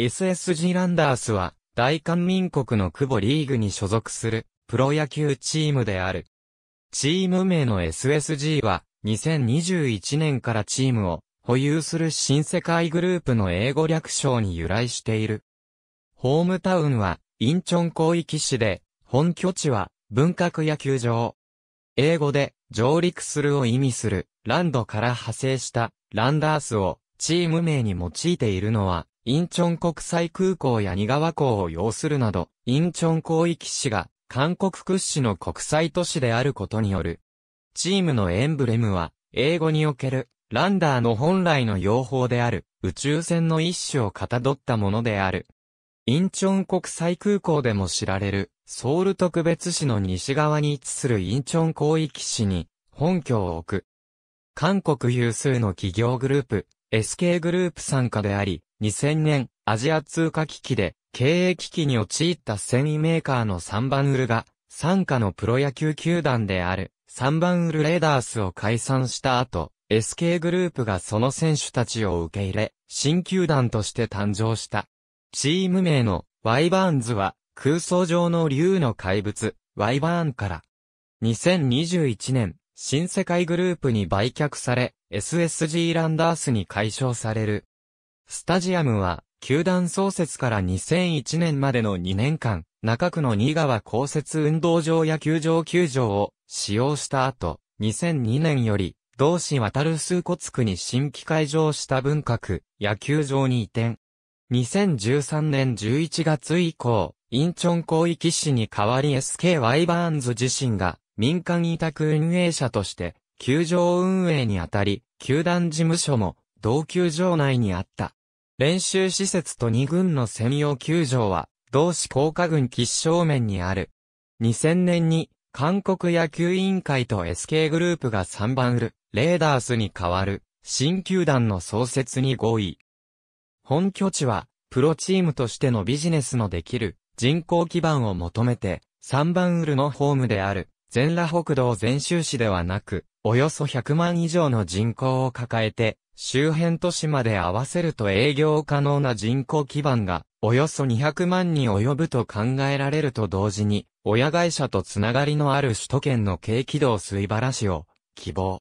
SSG ランダースは、大韓民国の久保リーグに所属する、プロ野球チームである。チーム名の SSG は、2021年からチームを保有する新世界グループの英語略称に由来している。ホームタウンは、インチョン広域市で、本拠地は、文革野球場。英語で、上陸するを意味する、ランドから派生した、ランダースを、チーム名に用いているのは、インチョン国際空港や仁川港を要するなど、インチョン広域市が韓国屈指の国際都市であることによる。チームのエンブレムは、英語における、ランダーの本来の用法である、宇宙船の一種をかたどったものである。インチョン国際空港でも知られる、ソウル特別市の西側に位置するインチョン広域市に、本拠を置く。韓国有数の企業グループ、SK グループ参加であり、2000年、アジア通貨危機で、経営危機に陥った繊維メーカーの3番ウルが、傘下のプロ野球球団である、3番ウルレーダースを解散した後、SK グループがその選手たちを受け入れ、新球団として誕生した。チーム名のワイバーンズは空想上の竜の怪物、ワイバーンから。2021年、新世界グループに売却され、SSG ランダースに解消される。スタジアムは、球団創設から2001年までの2年間、中区の新川公設運動場野球場球場を使用した後、2002年より、同市渡る数骨区に新規開場した文化区、野球場に移転。2013年11月以降、インチョン広域市に代わり SK ワイバーンズ自身が民間委託運営者として球場運営にあたり、球団事務所も同球場内にあった。練習施設と2軍の専用球場は、同志高架軍吉正面にある。2000年に、韓国野球委員会と SK グループが3番ウル、レーダースに代わる、新球団の創設に合意。本拠地は、プロチームとしてのビジネスのできる、人口基盤を求めて、3番ウルのホームである、全羅北道全州市ではなく、およそ100万以上の人口を抱えて、周辺都市まで合わせると営業可能な人口基盤がおよそ200万に及ぶと考えられると同時に、親会社とつながりのある首都圏の軽軌道水原市を希望。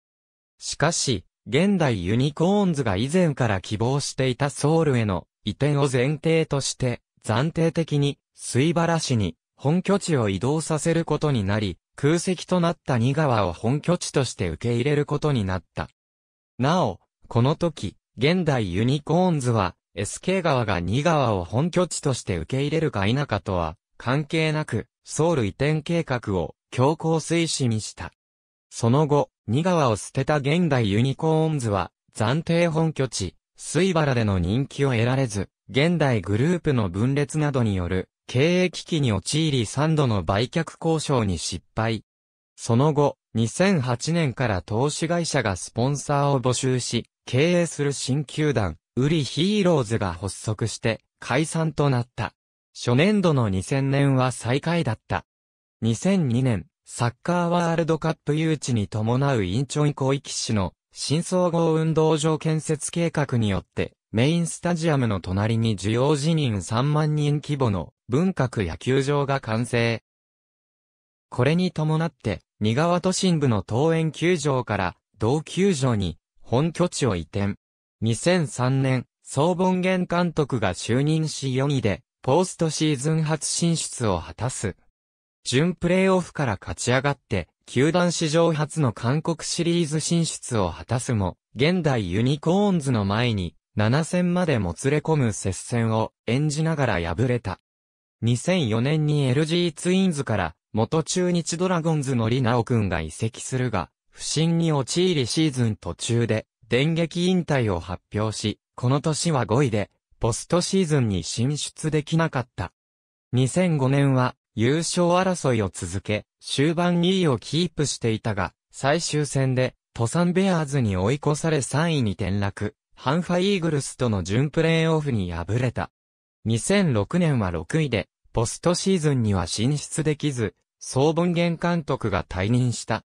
しかし、現代ユニコーンズが以前から希望していたソウルへの移転を前提として、暫定的に水原市に本拠地を移動させることになり、空席となった二川を本拠地として受け入れることになった。なお、この時、現代ユニコーンズは、SK 側が2川を本拠地として受け入れるか否かとは、関係なく、ソウル移転計画を強行推進した。その後、2川を捨てた現代ユニコーンズは、暫定本拠地、水原での人気を得られず、現代グループの分裂などによる、経営危機に陥り3度の売却交渉に失敗。その後、2008年から投資会社がスポンサーを募集し、経営する新球団、ウリヒーローズが発足して解散となった。初年度の2000年は最下位だった。2002年、サッカーワールドカップ誘致に伴うインチョン広域市の新総合運動場建設計画によって、メインスタジアムの隣に需要辞任3万人規模の文革野球場が完成。これに伴って、新川都心部の桃園球場から同球場に本拠地を移転。2003年、総本源監督が就任し4位で、ポストシーズン初進出を果たす。準プレーオフから勝ち上がって、球団史上初の韓国シリーズ進出を果たすも、現代ユニコーンズの前に、7戦までもつれ込む接戦を演じながら敗れた。2004年に LG ツインズから、元中日ドラゴンズのリナオくんが移籍するが、不審に陥りシーズン途中で電撃引退を発表し、この年は5位で、ポストシーズンに進出できなかった。2005年は優勝争いを続け、終盤2位をキープしていたが、最終戦で、トサンベアーズに追い越され3位に転落、ハンファイーグルスとの準プレーオフに敗れた。2006年は6位で、ポストシーズンには進出できず、総本元監督が退任した。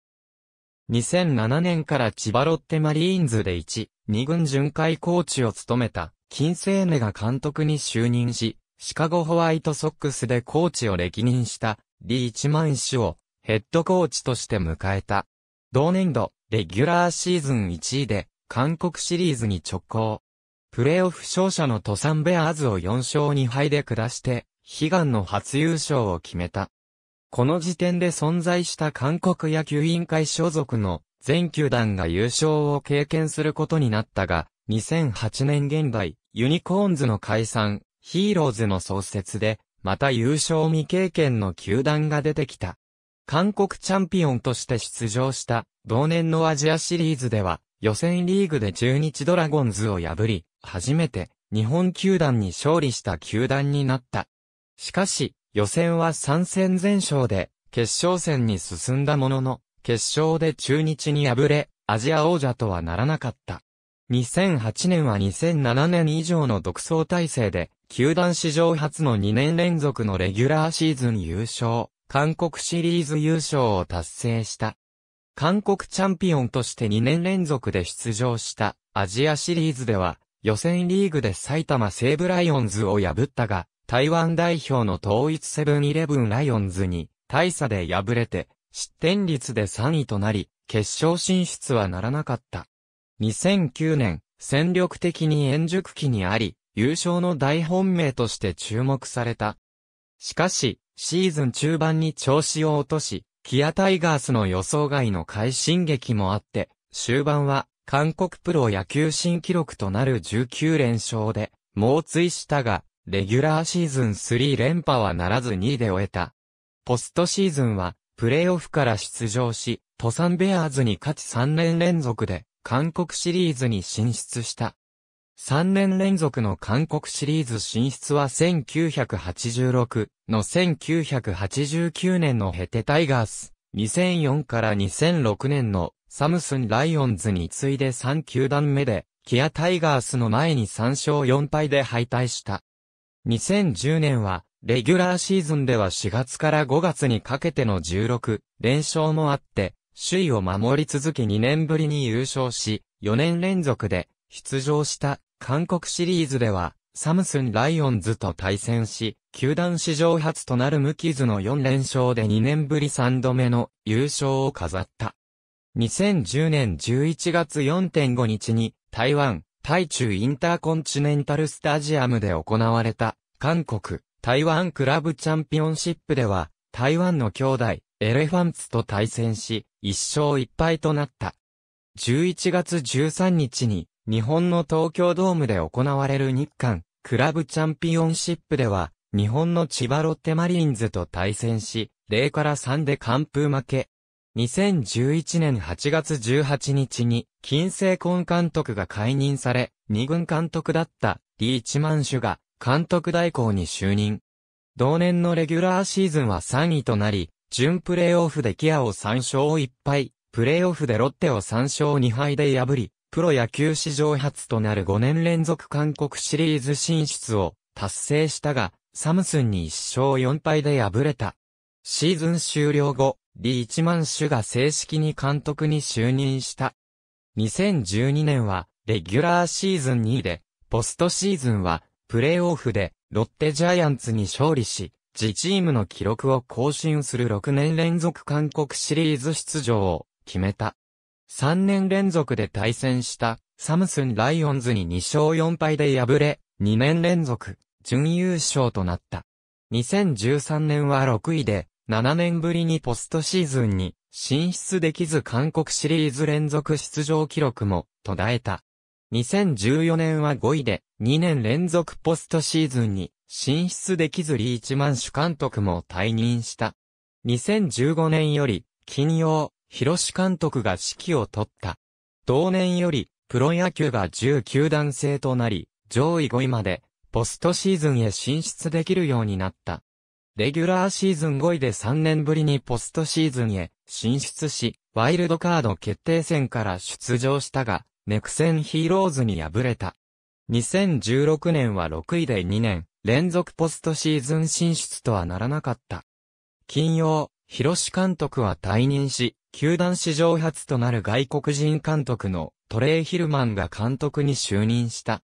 2007年から千葉ロッテマリーンズで1、2軍巡回コーチを務めた、金星根が監督に就任し、シカゴホワイトソックスでコーチを歴任した、リーチマン氏を、ヘッドコーチとして迎えた。同年度、レギュラーシーズン1位で、韓国シリーズに直行。プレーオフ勝者のトサンベアーズを4勝2敗で下して、悲願の初優勝を決めた。この時点で存在した韓国野球委員会所属の全球団が優勝を経験することになったが、2008年現在、ユニコーンズの解散、ヒーローズの創設で、また優勝未経験の球団が出てきた。韓国チャンピオンとして出場した同年のアジアシリーズでは予選リーグで中日ドラゴンズを破り、初めて日本球団に勝利した球団になった。しかし、予選は3戦全勝で、決勝戦に進んだものの、決勝で中日に敗れ、アジア王者とはならなかった。2008年は2007年以上の独走体制で、球団史上初の2年連続のレギュラーシーズン優勝、韓国シリーズ優勝を達成した。韓国チャンピオンとして2年連続で出場したアジアシリーズでは、予選リーグで埼玉西武ライオンズを破ったが、台湾代表の統一セブンイレブンライオンズに大差で敗れて失点率で3位となり、決勝進出はならなかった。2009年、戦力的に円熟期にあり、優勝の大本命として注目された。しかし、シーズン中盤に調子を落とし、キアタイガースの予想外の快進撃もあって、終盤は韓国プロ野球新記録となる19連勝で、猛追したが、レギュラーシーズン3連覇はならず2位で終えた。ポストシーズンは、プレーオフから出場し、トサンベアーズに勝ち3年連続で、韓国シリーズに進出した。3年連続の韓国シリーズ進出は1986の1989年のヘテタイガース、2004から2006年のサムスンライオンズに次いで3球団目で、キアタイガースの前に3勝4敗で敗退した。2010年は、レギュラーシーズンでは4月から5月にかけての16連勝もあって、首位を守り続け2年ぶりに優勝し、4年連続で出場した韓国シリーズでは、サムスンライオンズと対戦し、球団史上初となる無傷の4連勝で2年ぶり3度目の優勝を飾った。2010年11月4.5日に台湾、対中インターコンチネンタルスタジアムで行われた、韓国、台湾クラブチャンピオンシップでは、台湾の兄弟、エレファンツと対戦し、1勝1敗となった。11月13日に、日本の東京ドームで行われる日韓、クラブチャンピオンシップでは、日本の千葉ロッテマリーンズと対戦し、0から3で完封負け。2011年8月18日に、金星根監督が解任され、二軍監督だったリーチマンシュが監督代行に就任。同年のレギュラーシーズンは3位となり、準プレーオフでキアを3勝1敗、プレーオフでロッテを3勝2敗で破り、プロ野球史上初となる5年連続韓国シリーズ進出を達成したが、サムスンに1勝4敗で敗れた。シーズン終了後、リーチマンシが正式に監督に就任した。2012年は、レギュラーシーズン2位で、ポストシーズンは、プレーオフで、ロッテジャイアンツに勝利し、自チームの記録を更新する6年連続韓国シリーズ出場を決めた。3年連続で対戦したサムスンライオンズに2勝4敗で敗れ、2年連続準優勝となった。2013年は6位で7年ぶりにポストシーズンに進出できず韓国シリーズ連続出場記録も途絶えた。2014年は5位で2年連続ポストシーズンに進出できずリーチマン主監督も退任した。2015年より金曜、広志監督が指揮を取った。同年よりプロ野球が19段制となり、上位5位までポストシーズンへ進出できるようになった。レギュラーシーズン5位で3年ぶりにポストシーズンへ進出し、ワイルドカード決定戦から出場したが、ネクセンヒーローズに敗れた。2016年は6位で2年連続ポストシーズン進出とはならなかった。金曜、広志監督は退任し、球団史上初となる外国人監督のトレイ・ヒルマンが監督に就任した。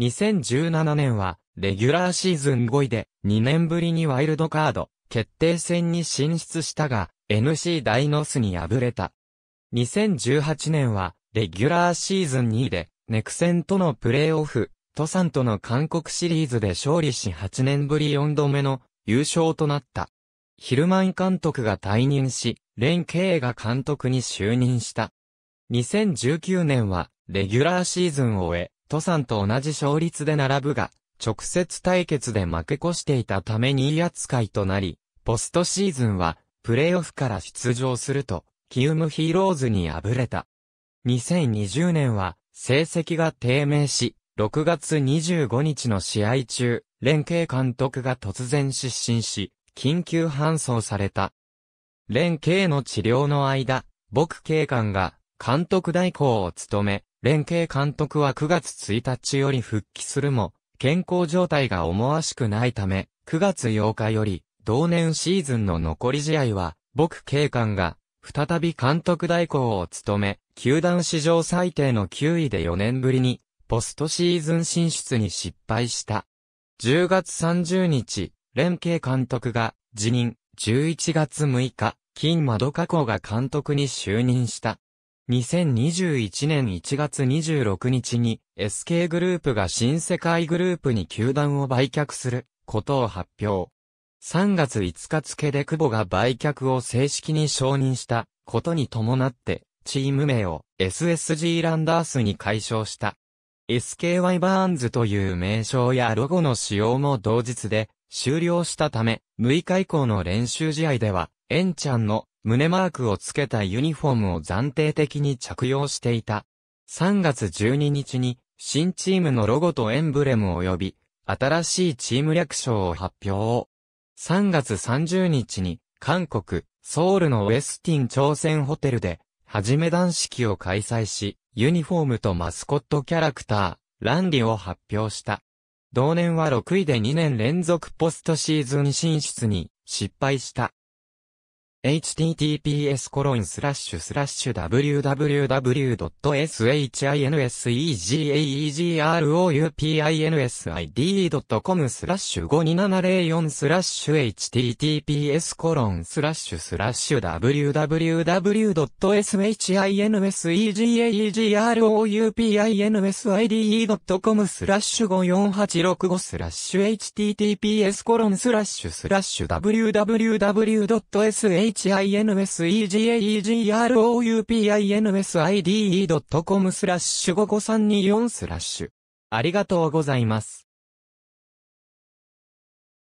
2017年はレギュラーシーズン5位で、2年ぶりにワイルドカード、決定戦に進出したが、NC ダイノスに敗れた。2018年は、レギュラーシーズン2位で、ネクセンとのプレーオフ、トサンとの韓国シリーズで勝利し8年ぶり4度目の優勝となった。ヒルマン監督が退任し、レン・ケイが監督に就任した。2019年は、レギュラーシーズンを終え、トサンと同じ勝率で並ぶが、直接対決で負け越していたために威扱いとなり、ポストシーズンは、プレーオフから出場すると、キウムヒーローズに敗れた。2020年は、成績が低迷し、6月25日の試合中、連携監督が突然失神し、緊急搬送された。連携の治療の間、僕警官が監督代行を務め、連携監督は9月1日より復帰するも、健康状態が思わしくないため、9月8日より、同年シーズンの残り試合は、僕警官が、再び監督代行を務め、球団史上最低の9位で4年ぶりに、ポストシーズン進出に失敗した。10月30日、連携監督が辞任、11月6日、金窓加工が監督に就任した。2021年1月26日に SK グループが新世界グループに球団を売却することを発表。3月5日付で久保が売却を正式に承認したことに伴ってチーム名を SSG ランダースに改称した。SKY バーンズという名称やロゴの使用も同日で終了したため、6日以降の練習試合では、エンちゃんの胸マークをつけたユニフォームを暫定的に着用していた。3月12日に、新チームのロゴとエンブレム及び、新しいチーム略称を発表。3月30日に、韓国、ソウルのウェスティン朝鮮ホテルで、はじめ団式を開催し、ユニフォームとマスコットキャラクター、ランリを発表した。同年は6位で2年連続ポストシーズン進出に失敗した。https://www.shinsegroup.com i スラッシュ52704スラッシュ https コロンスラッシュスラッシュ www.shinsegroup.com i スラッシュ54865スラッシュ https コロンスラッシュスラッシュ www.shinsegroup.com i i n s d e hinsegaegroupinsidecom スラッシュ5532 4スラッシュ。ありがとうございます。